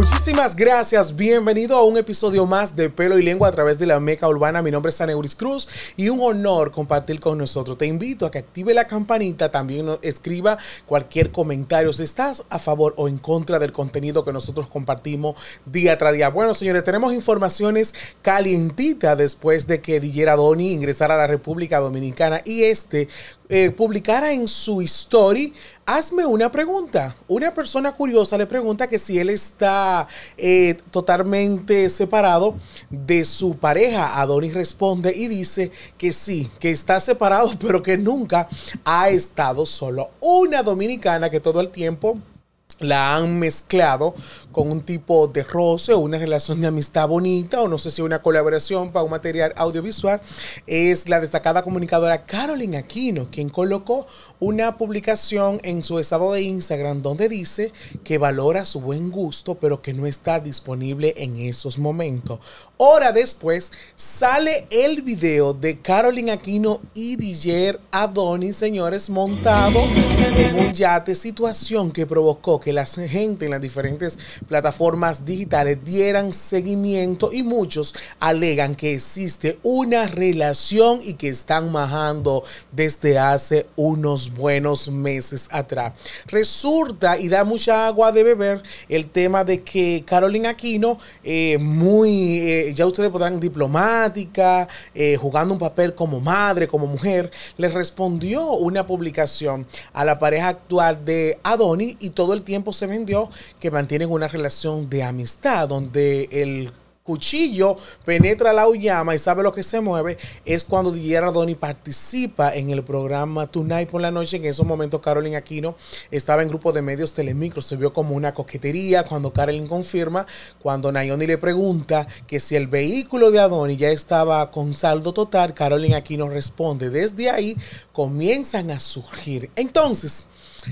Muchísimas gracias, bienvenido a un episodio más de Pelo y Lengua a través de la Meca Urbana. Mi nombre es Aneuris Cruz y un honor compartir con nosotros. Te invito a que active la campanita, también escriba cualquier comentario si estás a favor o en contra del contenido que nosotros compartimos día tras día. Bueno, señores, tenemos informaciones calientitas después de que Dillera Doni ingresara a la República Dominicana y este eh, publicara en su story hazme una pregunta. Una persona curiosa le pregunta que si él está eh, totalmente separado de su pareja. Adonis responde y dice que sí, que está separado, pero que nunca ha estado solo. Una dominicana que todo el tiempo la han mezclado con un tipo de roce o una relación de amistad bonita o no sé si una colaboración para un material audiovisual, es la destacada comunicadora Carolyn Aquino, quien colocó una publicación en su estado de Instagram donde dice que valora su buen gusto pero que no está disponible en esos momentos. Hora después sale el video de Carolyn Aquino y Dijer Adonis, señores, montado en un yate, situación que provocó que la gente en las diferentes plataformas digitales dieran seguimiento y muchos alegan que existe una relación y que están majando desde hace unos buenos meses atrás. Resulta y da mucha agua de beber el tema de que Carolina Aquino, eh, muy, eh, ya ustedes podrán, diplomática, eh, jugando un papel como madre, como mujer, le respondió una publicación a la pareja actual de Adoni y todo el tiempo se vendió, que mantienen una relación de amistad donde el cuchillo penetra la uyama y sabe lo que se mueve, es cuando DJ Doni participa en el programa Tonight por la noche. En esos momentos, Carolyn Aquino estaba en grupo de medios Telemicro. Se vio como una coquetería cuando Carolyn confirma, cuando Nayoni le pregunta que si el vehículo de Adoni ya estaba con saldo total, Carolyn Aquino responde. Desde ahí comienzan a surgir. Entonces,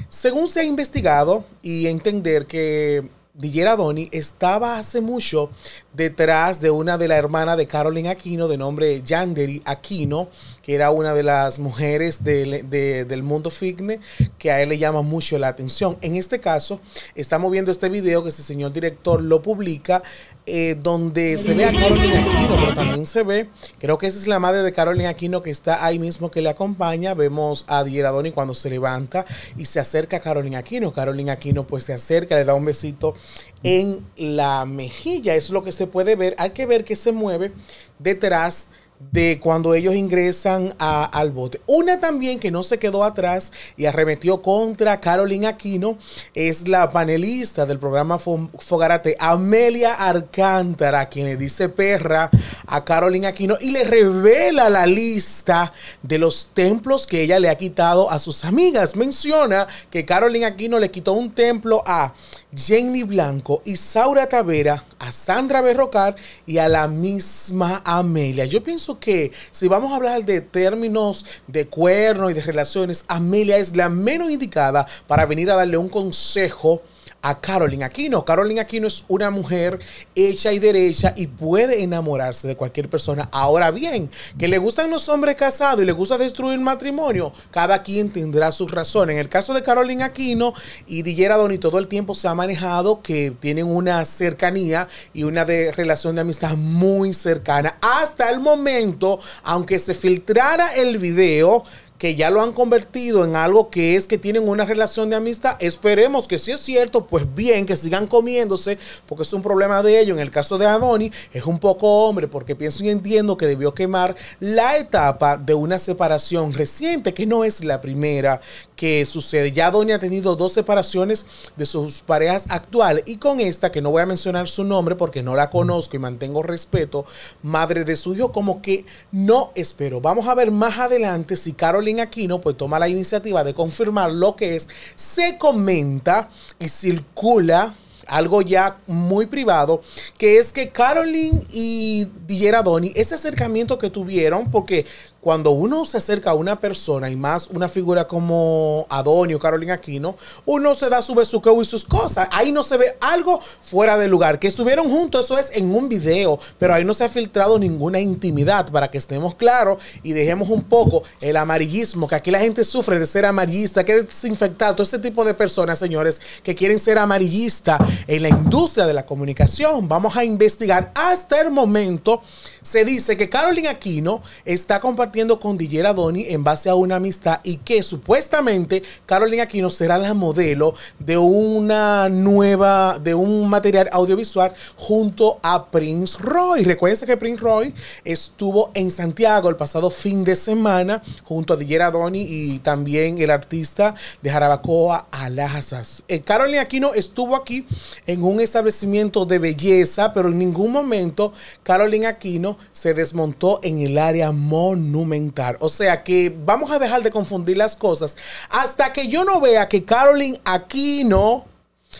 según se ha investigado y entender que Dillera Doni estaba hace mucho detrás de una de las hermanas de Caroline Aquino, de nombre Janderi Aquino, que era una de las mujeres del mundo fitness que a él le llama mucho la atención. En este caso, estamos viendo este video que este señor director lo publica, eh, donde se ve a Carolyn Aquino, pero también se ve, creo que esa es la madre de Carolyn Aquino que está ahí mismo que le acompaña. Vemos a Dillera Doni cuando se levanta y se acerca a Carolyn Aquino. Carolyn Aquino pues se acerca, le da un besito en la mejilla. es lo que se puede ver. Hay que ver que se mueve detrás de cuando ellos ingresan al bote. Una también que no se quedó atrás y arremetió contra Carolina Aquino es la panelista del programa Fogarate, Amelia Arcántara, quien le dice perra a Carolina Aquino y le revela la lista de los templos que ella le ha quitado a sus amigas. Menciona que Carolina Aquino le quitó un templo a Jenny Blanco, Isaura Tavera, a Sandra Berrocar y a la misma Amelia. Yo pienso que si vamos a hablar de términos de cuerno y de relaciones, Amelia es la menos indicada para venir a darle un consejo a Caroline Aquino. carolina Aquino es una mujer hecha y derecha y puede enamorarse de cualquier persona. Ahora bien, que le gustan los hombres casados y le gusta destruir matrimonio, cada quien tendrá sus razones. En el caso de carolina Aquino y Dillera Doni, todo el tiempo se ha manejado que tienen una cercanía y una relación de amistad muy cercana. Hasta el momento, aunque se filtrara el video, que ya lo han convertido en algo que es que tienen una relación de amistad. Esperemos que si es cierto, pues bien, que sigan comiéndose, porque es un problema de ellos. En el caso de Adoni, es un poco hombre, porque pienso y entiendo que debió quemar la etapa de una separación reciente, que no es la primera, que sucede. Ya Doña ha tenido dos separaciones de sus parejas actual y con esta, que no voy a mencionar su nombre porque no la conozco y mantengo respeto, madre de su hijo, como que no espero. Vamos a ver más adelante si Carolina Aquino pues toma la iniciativa de confirmar lo que es. Se comenta y circula algo ya muy privado, que es que Caroline y Dillera Doni, ese acercamiento que tuvieron, porque cuando uno se acerca a una persona y más una figura como Adonio, o Carolyn Aquino, uno se da su besuqueo y sus cosas. Ahí no se ve algo fuera de lugar. Que estuvieron juntos, eso es en un video, pero ahí no se ha filtrado ninguna intimidad para que estemos claros y dejemos un poco el amarillismo, que aquí la gente sufre de ser amarillista, que desinfectar todo ese tipo de personas, señores, que quieren ser amarillistas en la industria de la comunicación. Vamos a investigar hasta el momento se dice que Caroline Aquino está compartiendo con Dillera Doni en base a una amistad y que supuestamente Caroline Aquino será la modelo de una nueva, de un material audiovisual junto a Prince Roy. Recuerden que Prince Roy estuvo en Santiago el pasado fin de semana junto a Dillera Doni y también el artista de Jarabacoa, Alasas. Eh, Aquino estuvo aquí en un establecimiento de belleza, pero en ningún momento Carolyn Aquino se desmontó en el área monumental. O sea que vamos a dejar de confundir las cosas hasta que yo no vea que Carolyn Aquino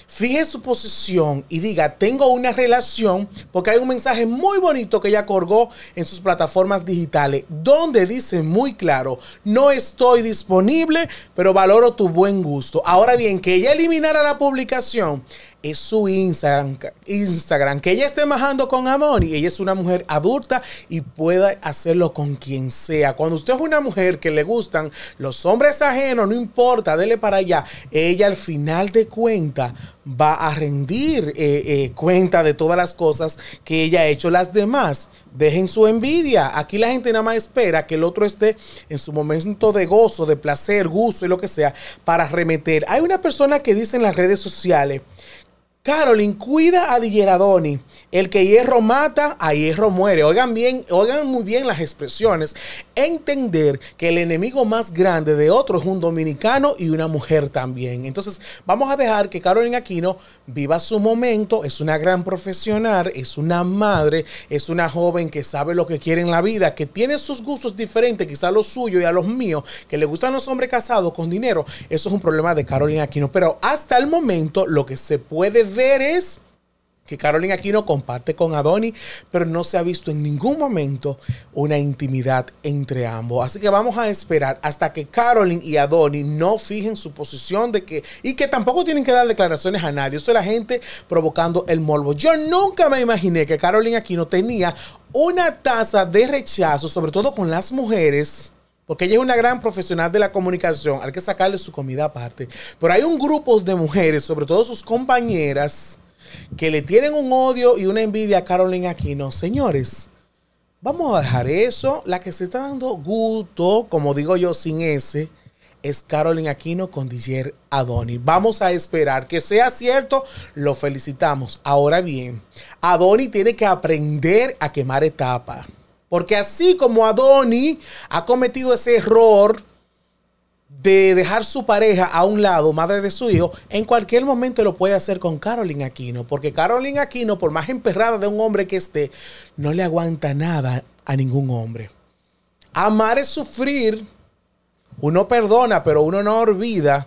fije su posición y diga, tengo una relación, porque hay un mensaje muy bonito que ella colgó en sus plataformas digitales, donde dice muy claro, no estoy disponible, pero valoro tu buen gusto. Ahora bien, que ella eliminara la publicación, es su Instagram, Instagram, que ella esté majando con Amoni y ella es una mujer adulta y pueda hacerlo con quien sea. Cuando usted es una mujer que le gustan los hombres ajenos, no importa, dele para allá, ella al final de cuenta va a rendir eh, eh, cuenta de todas las cosas que ella ha hecho las demás. Dejen su envidia. Aquí la gente nada más espera que el otro esté en su momento de gozo, de placer, gusto y lo que sea para remeter. Hay una persona que dice en las redes sociales Carolyn, cuida a Dilleradoni. El que hierro mata, a hierro muere. Oigan bien, oigan muy bien las expresiones. Entender que el enemigo más grande de otro es un dominicano y una mujer también. Entonces, vamos a dejar que Carolyn Aquino viva su momento. Es una gran profesional, es una madre, es una joven que sabe lo que quiere en la vida, que tiene sus gustos diferentes, quizá a los suyos y a los míos, que le gustan los hombres casados con dinero. Eso es un problema de Carolyn Aquino. Pero hasta el momento, lo que se puede ver ver es que Carolyn Aquino comparte con Adoni, pero no se ha visto en ningún momento una intimidad entre ambos. Así que vamos a esperar hasta que Carolyn y Adoni no fijen su posición de que y que tampoco tienen que dar declaraciones a nadie. Eso es la gente provocando el morbo. Yo nunca me imaginé que Carolyn Aquino tenía una tasa de rechazo, sobre todo con las mujeres porque ella es una gran profesional de la comunicación, hay que sacarle su comida aparte. Pero hay un grupo de mujeres, sobre todo sus compañeras, que le tienen un odio y una envidia a Caroline Aquino. Señores, vamos a dejar eso. La que se está dando gusto, como digo yo, sin ese, es Carolyn Aquino con DJ Adoni. Vamos a esperar que sea cierto, lo felicitamos. Ahora bien, Adoni tiene que aprender a quemar etapa. Porque así como Adoni ha cometido ese error de dejar su pareja a un lado, madre de su hijo, en cualquier momento lo puede hacer con Carolyn Aquino. Porque Carolyn Aquino, por más emperrada de un hombre que esté, no le aguanta nada a ningún hombre. Amar es sufrir. Uno perdona, pero uno no olvida.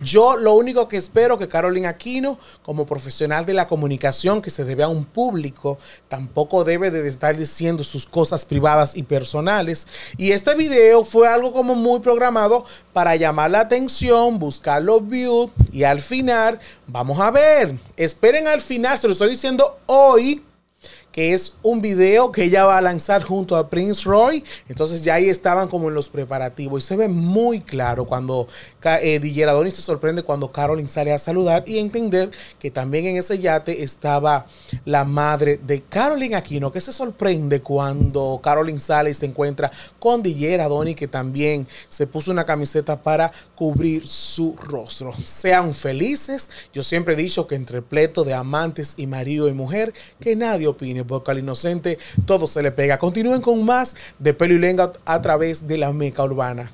Yo lo único que espero que Carolina Aquino, como profesional de la comunicación que se debe a un público, tampoco debe de estar diciendo sus cosas privadas y personales. Y este video fue algo como muy programado para llamar la atención, buscar los views y al final, vamos a ver, esperen al final, se lo estoy diciendo hoy, que es un video que ella va a lanzar junto a Prince Roy. Entonces ya ahí estaban como en los preparativos y se ve muy claro cuando eh, Dillera Donny se sorprende cuando Carolyn sale a saludar y entender que también en ese yate estaba la madre de Carolyn Aquino, que se sorprende cuando Carolyn sale y se encuentra con Dillera Donny que también se puso una camiseta para cubrir su rostro. Sean felices. Yo siempre he dicho que entre pleto de amantes y marido y mujer, que nadie opine, porque al inocente todo se le pega. Continúen con más de Pelo y lengua a través de la Meca Urbana.